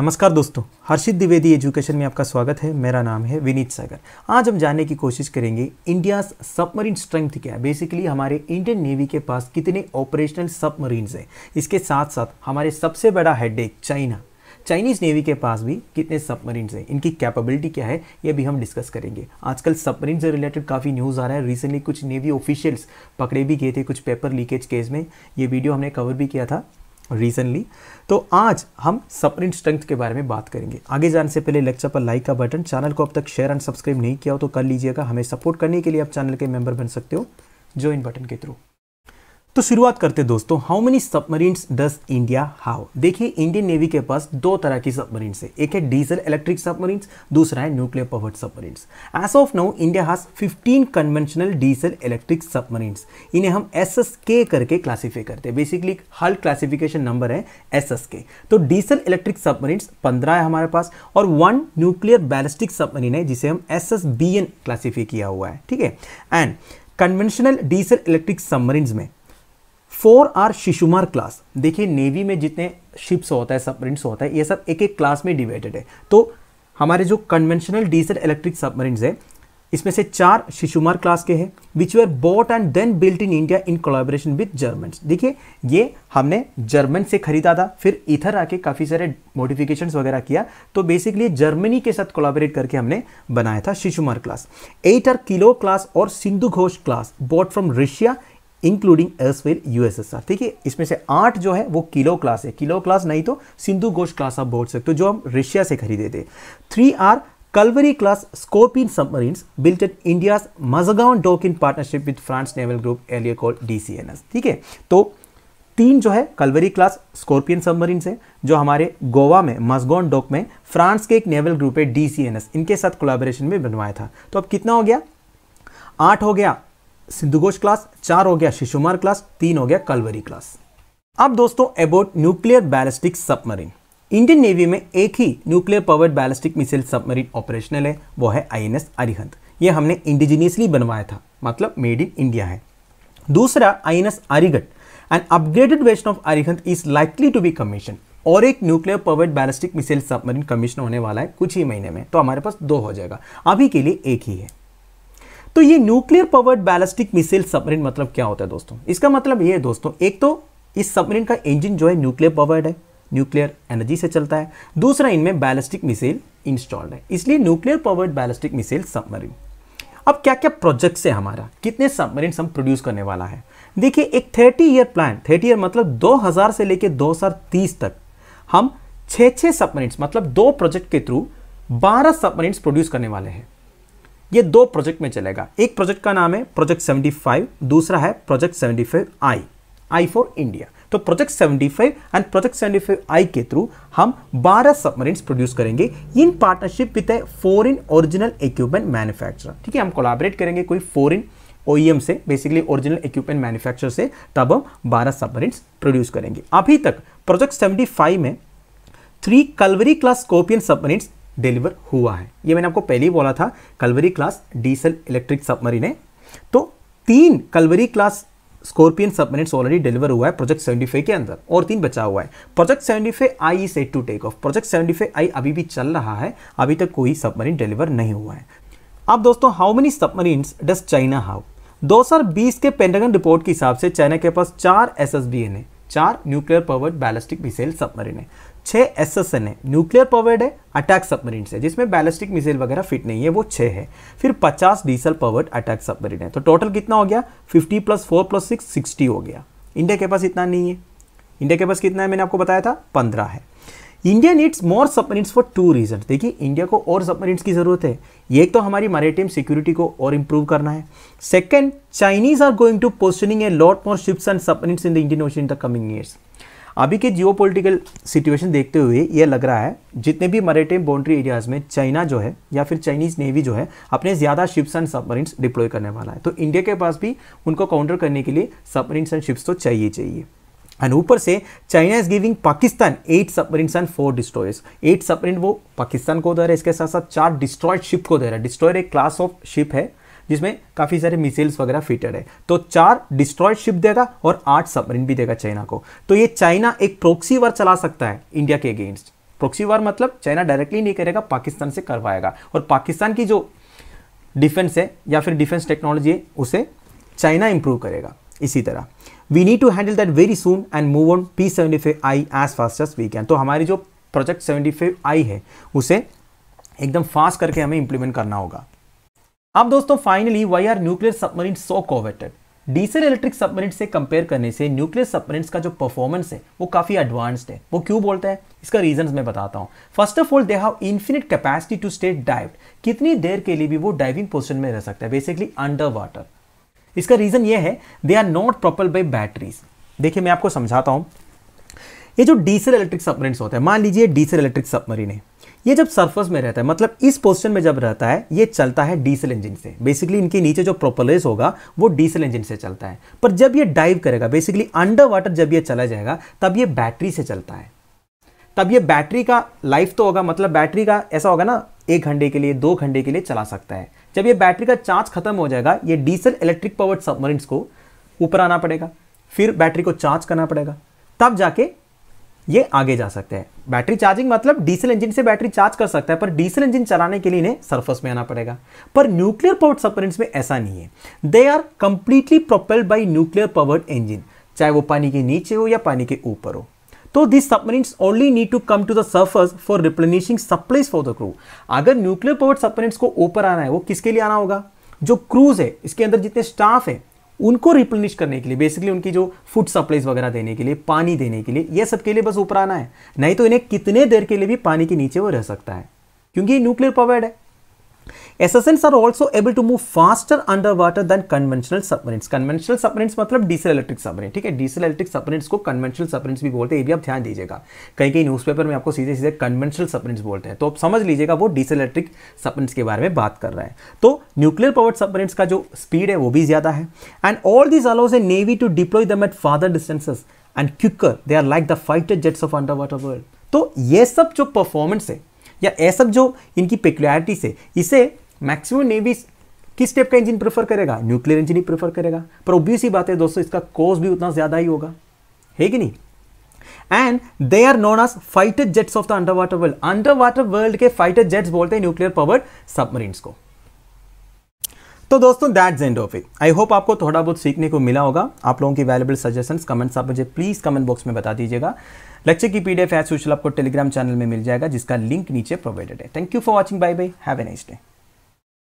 नमस्कार दोस्तों हर्षित द्विवेदी एजुकेशन में आपका स्वागत है मेरा नाम है विनीत सागर आज हम जानने की कोशिश करेंगे इंडिया सबमरीन स्ट्रेंथ क्या है बेसिकली हमारे इंडियन नेवी के पास कितने ऑपरेशनल सबमरीन्स हैं इसके साथ साथ हमारे सबसे बड़ा हेडेक चाइना चाइनीज़ नेवी के पास भी कितने सबमरीन्स हैं इनकी कैपेबिलिटी क्या है ये भी हम डिस्कस करेंगे आजकल सबमरीन से रिलेटेड काफ़ी न्यूज़ आ रहा है रिसेंटली कुछ नेवी ऑफिशियल्स पकड़े भी गए थे कुछ पेपर लीकेज केस में ये वीडियो हमने कवर भी किया था रिसेंटली तो आज हम सप्रिंट स्ट्रेंथ के बारे में बात करेंगे आगे जाने से पहले लेक्चर पर लाइक का बटन चैनल को अब तक शेयर एंड सब्सक्राइब नहीं किया हो तो कर लीजिएगा हमें सपोर्ट करने के लिए आप चैनल के मेंबर बन सकते हो ज्वाइन बटन के थ्रू तो शुरुआत करते दोस्तों how many submarines does India have देखिए इंडियन नेवी के पास दो तरह की सबमरीन्स है एक है डीजल इलेक्ट्रिक सबमरीन्स दूसरा है nuclear powered submarines as of now India has 15 conventional diesel electric submarines इन्हें हम एस एस के करके क्लासीफाई करते हैं बेसिकली हल क्लासिफिकेशन नंबर है एस एस के तो डीजल इलेक्ट्रिक सबमरीन्स पंद्रह है हमारे पास और वन न्यूक्लियर बैलिस्टिक सबमरीन है जिसे हम S S B N classify किया हुआ है ठीक है and conventional diesel electric submarines में फोर आर शिशुमार क्लास देखिए नेवी में जितने शिप्स होता है सबमरीन्स होता है ये सब एक एक क्लास में डिवाइडेड है तो हमारे जो कन्वेंशनल डीजल इलेक्ट्रिक सबमरीन्स है इसमें से चार शिशुमार क्लास के हैं which were bought and then built in India in collaboration with German देखिए ये हमने जर्मन से खरीदा था फिर इधर आके काफ़ी सारे मॉडिफिकेशंस वगैरह किया तो बेसिकली जर्मनी के साथ कोलाबोरेट करके हमने बनाया था Shishumar class eight are kilo class और Sindhu Ghosh class bought from Russia including as well USSR ठीक है इसमें से आठ जो है वो किलो क्लास है किलो क्लास नहीं तो सिंधु घोष क्लास आप बोल सकते हो जो हम रशिया से खरीदे थे three are Calvary class Scorpion submarines built at India's Mazagaon dock in partnership with France Naval Group earlier called DCNS ठीक है तो तीन जो है कलवरी क्लास स्कॉर्पियन सबमरीन है जो हमारे गोवा में मजगोन डॉक में फ्रांस के एक नेवल ग्रुप है डीसीएनएस इनके साथ कोलाबोरेशन में बनवाया था तो अब कितना हो गया आठ हो गया सिद्धुघोष क्लास चार हो गया शिशुमार क्लास तीन हो गया कलवरी क्लास अब दोस्तों about nuclear ballistic submarine Indian navy में एक ही nuclear powered ballistic missile submarine operational है वो है आई अरिहंत ये हमने इंडिजीनियसली बनवाया था मतलब मेड इन इंडिया है दूसरा I N Arighat and upgraded version of Arihant is likely to be commission और एक nuclear powered ballistic missile submarine commission होने वाला है कुछ ही महीने में तो हमारे पास दो हो जाएगा अभी के लिए एक ही है तो ये nuclear powered ballistic missile submarine मतलब क्या होता है दोस्तों इसका मतलब ये है दोस्तों एक तो इस सबमरीन का इंजन जो है न्यूक्लियर पावर्ड है न्यूक्लियर एनर्जी से चलता है दूसरा इनमें बैलिस्टिक मिसाइल इंस्टॉल्ड है इसलिए nuclear powered ballistic missile submarine अब क्या क्या प्रोजेक्ट्स है हमारा कितने सबमरीन हम प्रोड्यूस करने वाला है देखिए एक thirty year plan thirty year मतलब 2000 से लेकर 2030 तक हम छः छः सबमरीन्स मतलब दो प्रोजेक्ट के थ्रू 12 सबमरीन्स प्रोड्यूस करने वाले हैं ये दो प्रोजेक्ट में चलेगा एक प्रोजेक्ट का नाम है प्रोजेक्ट 75 दूसरा है project 75 I I for India तो प्रोजेक्ट 75 एंड प्रोजेक्ट 75 आई के थ्रू हम 12 सबमरीन प्रोड्यूस करेंगे in partnership with a foreign original equipment manufacturer ठीक है हम कोलाबरेट करेंगे कोई फॉरिन ओ e से बेसिकली ओरिजिनल इक्विपमेंट मैन्युफैक्चर से तब हम 12 सबमरीन प्रोड्यूस करेंगे अभी तक प्रोजेक्ट 75 में three Kalvari class Scorpene submarine deliver हुआ है ये मैंने आपको पहले ही बोला था Kalvari class diesel electric submarine है तो तीन Kalvari class Scorpene submarine already deliver हुआ है प्रोजेक्ट सेवेंटी के अंदर और तीन बचा हुआ है project seventy I is set to take off project seventy I अभी भी चल रहा है अभी तक कोई सबमरीन डिलीवर नहीं हुआ है अब दोस्तों how many submarine does China have 2020 के पेंटागन रिपोर्ट के हिसाब से चाइना के पास चार एस एस बी एन है चार nuclear powered ballistic missile submarine है छः एस एस एन है न्यूक्लियर पावर्ड है अटैक सबमरीन है जिसमें बैलिस्टिक मिसाइल वगैरह फिट नहीं है वो छः है फिर पचास डीजल पावर्ड अटैक सबमरीन है तो टोटल कितना हो गया fifty plus four plus six sixty हो गया इंडिया के पास इतना नहीं है इंडिया के पास कितना है मैंने आपको बताया था पंद्रह है India needs more submarines for two reason देखिए इंडिया को और सबमरीन्स की ज़रूरत है एक तो हमारी मैरिटाइम सिक्योरिटी को और इंप्रूव करना है second Chinese are going to positioning a lot more ships and submarines in the Indian ocean in the coming years अभी के जियो सिचुएशन देखते हुए ये लग रहा है जितने भी मरेटेम बाउंड्री एरियाज़ में चाइना जो है या फिर चाइनीज़ नेवी जो है अपने ज़्यादा शिप्स एंड सबमरीन्स डिप्लॉय करने वाला है तो इंडिया के पास भी उनको काउंटर करने के लिए सबमरीन्स एंड शिप्स तो चाहिए चाहिए एंड ऊपर से China is giving Pakistan eight submarine and four destroyers eight submarine वो पाकिस्तान को दे रहा है इसके साथ साथ चार डिस्ट्रॉयड शिप को दे रहा है डिस्ट्रॉयर एक क्लास ऑफ शिप है जिसमें काफ़ी सारे मिसाइल्स वगैरह फिटेड है तो चार डिस्ट्रॉयड शिप देगा और आठ सबमरीन भी देगा चाइना को तो ये चाइना एक प्रोक्सी वार चला सकता है इंडिया के अगेंस्ट प्रोक्सी वार मतलब चाइना डायरेक्टली नहीं करेगा पाकिस्तान से करवाएगा और पाकिस्तान की जो डिफेंस है या फिर डिफेंस टेक्नोलॉजी है उसे चाइना इंप्रूव करेगा इसी तरह we need to handle that very soon and move on P seventy five I as fast as we can तो हमारी जो प्रोजेक्ट सेवेंटी फाइव आई है उसे एकदम फास्ट करके हमें इंप्लीमेंट करना होगा अब दोस्तों finally why are nuclear submarine so coveted diesel electric submarine से कंपेयर करने से न्यूक्लियर सबमरीन का जो परफॉर्मेंस है वो काफ़ी एडवांस्ड है वो क्यों बोलते हैं इसका रीजन मैं बताता हूँ first of all they have infinite capacity to stay dive कितनी देर के लिए भी वो डाइविंग पोजिशन में रह सकता है बेसिकली अंडर वाटर इसका रीज़न ये है they are not propelled by batteries देखिए मैं आपको समझाता हूँ ये जो डीजल इलेक्ट्रिक सबमरीन होते हैं मान लीजिए डीजल इलेक्ट्रिक सबमरीन है ये जब सरफेस में रहता है मतलब इस पोजिशन में जब रहता है ये चलता है डीजल इंजन से बेसिकली इनके नीचे जो प्रोपलेस होगा वो डीजल इंजन से चलता है पर जब ये डाइव करेगा बेसिकली अंडर वाटर जब ये चला जाएगा तब ये बैटरी से चलता है तब ये बैटरी का लाइफ तो होगा मतलब बैटरी का ऐसा होगा ना एक घंटे के लिए दो घंटे के लिए चला सकता है जब ये बैटरी का चार्ज खत्म हो जाएगा ये डीजल इलेक्ट्रिक पावर्ड सबमरीन्स को ऊपर आना पड़ेगा फिर बैटरी को चार्ज करना पड़ेगा तब जाके ये आगे जा सकते हैं बैटरी चार्जिंग मतलब डीजल इंजन से बैटरी चार्ज कर सकता है पर डीजल इंजन चलाने के लिए इन्हें सरफेस में आना पड़ेगा पर न्यूक्लियर पावर्ड सबमरीन में ऐसा नहीं है they are completely propelled by nuclear powered engine चाहे वो पानी के नीचे हो या पानी के ऊपर हो तो this submarine only need to come to the surface for replenishing supplies for the crew अगर न्यूक्लियर पावर्ड सबमरीन को ऊपर आना है वो किसके लिए आना होगा जो क्रूज है इसके अंदर जितने स्टाफ है उनको रिप्लेनिश करने के लिए बेसिकली उनकी जो फूड सप्लाईज वगैरह देने के लिए पानी देने के लिए यह सब के लिए बस ऊपर आना है नहीं तो इन्हें कितने देर के लिए भी पानी के नीचे वो रह सकता है क्योंकि न्यूक्लियर पावर्ड है SSNs are also able to move faster underwater than conventional submarines. Conventional submarines मतलब डीजल इलेक्ट्रिक सबमरीन ठीक है डीजल इलेक्ट्रिक सबमरीन्स को कन्वेंशनल सबमरीन्स भी बोलते हैं ये भी आप ध्यान दीजिएगा कहीं कहीं न्यूज़पेपर में आपको सीधे सीधे कन्वेंशनल सबमरीन्स बोलते हैं तो आप समझ लीजिएगा वो डीजल इलेक्ट्रिक सबमरीन्स के बारे में बात कर रहे हैं तो न्यूक्लियर पावर्ड सबमरीन्स का जो स्पीड है वो भी ज़्यादा है and all this allows a navy to deploy them at farther distances and quicker they are like the fighter jets of under water world तो ये सब जो परफॉर्मेंस है या ये सब जो इनकी पेक्युलरिटीज़ है इसे मैक्सिमम नेवी किस टाइप का इंजन प्रेफर करेगा न्यूक्लियर इंजन ही प्रेफर करेगा पर ऑब्वियस ही बात है दोस्तों इसका कॉस्ट भी उतना ज़्यादा ही होगा है कि नहीं and they are known as fighter jets of the under water world under water world के फाइटर जेट्स बोलते हैं न्यूक्लियर पावर्ड सबमरीन्स को तो दोस्तों that's end of it I hope आपको थोड़ा बहुत सीखने को मिला होगा आप लोगों की वैल्यूबल सजेशंस कमेंट्स आप मुझे प्लीज़ कमेंट बॉक्स में बता दीजिएगा लेक्चर की पीडीएफ डी एफ आपको टेलीग्राम चैनल में मिल जाएगा जिसका लिंक नीचे प्रोवाइडेड है thank you for watching bye bye have a nice day